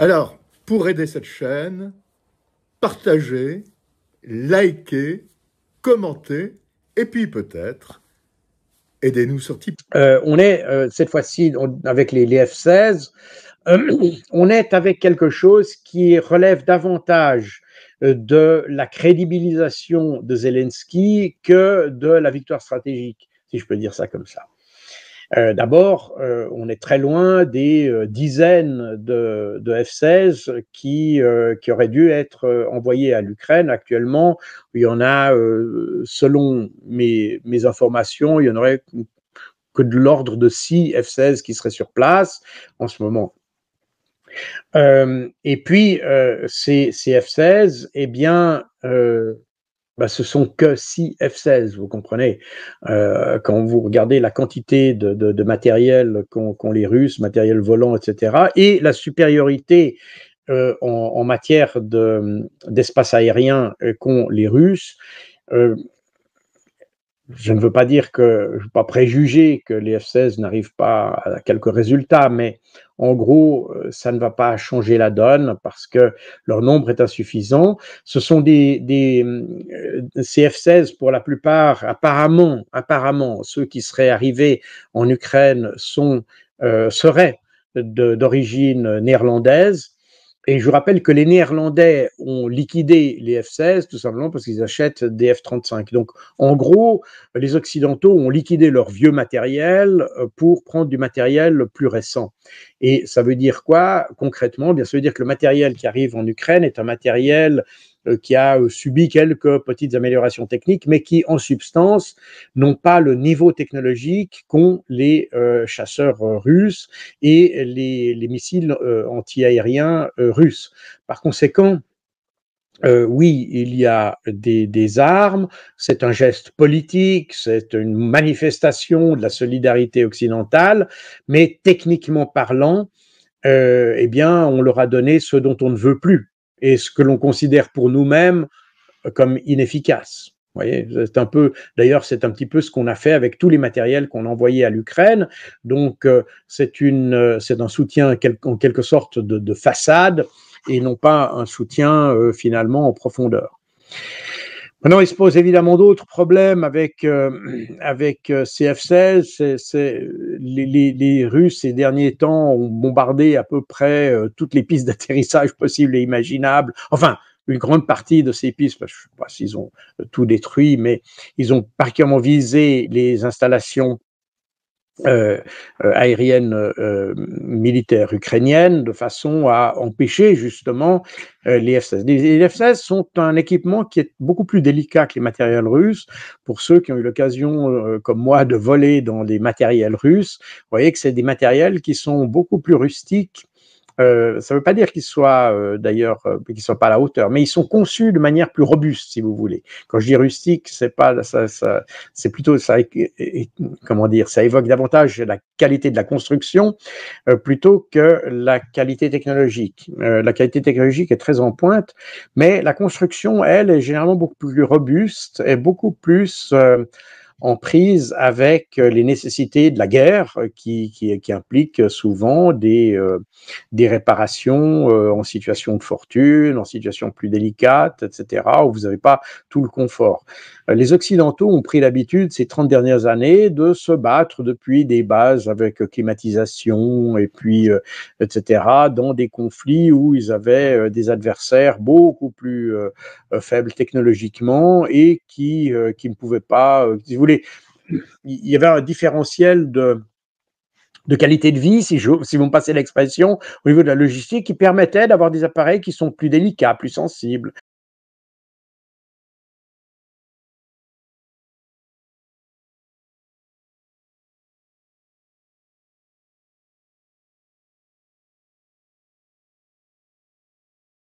Alors, pour aider cette chaîne, partagez, likez, commentez, et puis peut-être aidez-nous sur Tipeee. Euh, on est euh, cette fois-ci avec les, F-16, euh, on est avec quelque chose qui relève davantage de la crédibilisation de Zelensky que de la victoire stratégique, si je peux dire ça comme ça. Euh, d'abord, euh, on est très loin des euh, dizaines de, F-16 qui, qui auraient dû être envoyés à l'Ukraine. Actuellement, il y en a, selon mes, informations, il y en aurait que de l'ordre de 6 F-16 qui seraient sur place en ce moment. et puis, ces, ces F-16, eh bien, bah, ce sont que 6 F-16, vous comprenez. Euh, quand vous regardez la quantité de, de, matériel qu'ont les Russes, matériel volant, etc., et la supériorité euh, en, matière d'espace aérien euh, qu'ont les Russes, je ne veux pas dire que, je ne veux pas préjuger que les F-16 n'arrivent pas à quelques résultats, mais en gros, euh, ça ne va pas changer la donne parce que leur nombre est insuffisant. Ce sont des, des euh, CF-16 pour la plupart, apparemment, apparemment, ceux qui seraient arrivés en Ukraine sont, euh, seraient d'origine néerlandaise et je vous rappelle que les Néerlandais ont liquidé les F-16 tout simplement parce qu'ils achètent des F-35. Donc, en gros, les Occidentaux ont liquidé leur vieux matériel euh, pour prendre du matériel plus récent. Et ça veut dire quoi concrètement eh Bien, ça veut dire que le matériel qui arrive en Ukraine est un matériel euh, qui a euh, subi quelques petites améliorations techniques, mais qui en substance n'ont pas le niveau technologique qu'ont les euh, chasseurs russes et les, missiles antiaériens russes. Par conséquent, oui, il y a des, armes, c'est un geste politique, c'est une manifestation de la solidarité occidentale, mais techniquement parlant, eh bien, on leur a donné ce dont on ne veut plus et ce que l'on considère pour nous-mêmes euh, comme inefficace. c'est un peu, d'ailleurs, c'est un petit peu ce qu'on a fait avec tous les matériels qu'on a envoyés à l'Ukraine. Donc, euh, c'est une, euh, c'est un soutien en quelque sorte de, façade et non pas un soutien finalement en profondeur. Maintenant, il se pose évidemment d'autres problèmes avec, euh, avec euh, CF-16. C'est, les, les, les, Russes, ces derniers temps, ont bombardé à peu près euh, toutes les pistes d'atterrissage possibles et imaginables. Enfin, une grande partie de ces pistes, je ne sais pas s'ils ont tout détruit, mais ils ont particulièrement visé les installations euh, euh, aérienne euh, euh, militaire ukrainienne de façon à empêcher justement les F-16. F-16 sont un équipement qui est beaucoup plus délicat que les matériels russes. Pour ceux qui ont eu l'occasion, comme moi, de voler dans des matériels russes, vous voyez que c'est des matériels qui sont beaucoup plus rustiques euh, ça ne veut pas dire qu'ils soient euh, d'ailleurs euh, qu'ils soient pas à la hauteur, mais ils sont conçus de manière plus robuste, si vous voulez. Quand je dis rustique, c'est pas ça, ça c'est plutôt ça, comment dire, ça évoque davantage la qualité de la construction plutôt que la qualité technologique. la qualité technologique est très en pointe, mais la construction, elle, est généralement beaucoup plus robuste et beaucoup plus en prise avec euh, les nécessités de la guerre euh, qui, qui, qui implique souvent des, euh, des réparations en situation de fortune, en situation plus délicate, etc., où vous n'avez pas tout le confort. Les Occidentaux ont pris l'habitude ces 30 dernières années de se battre depuis des bases avec climatisation et puis, etc., dans des conflits où ils avaient des adversaires beaucoup plus faibles technologiquement et qui, qui ne pouvaient pas, il y avait un différentiel de, qualité de vie, si, si vous me passez l'expression, au niveau de la logistique, qui permettait d'avoir des appareils qui sont plus délicats, plus sensibles,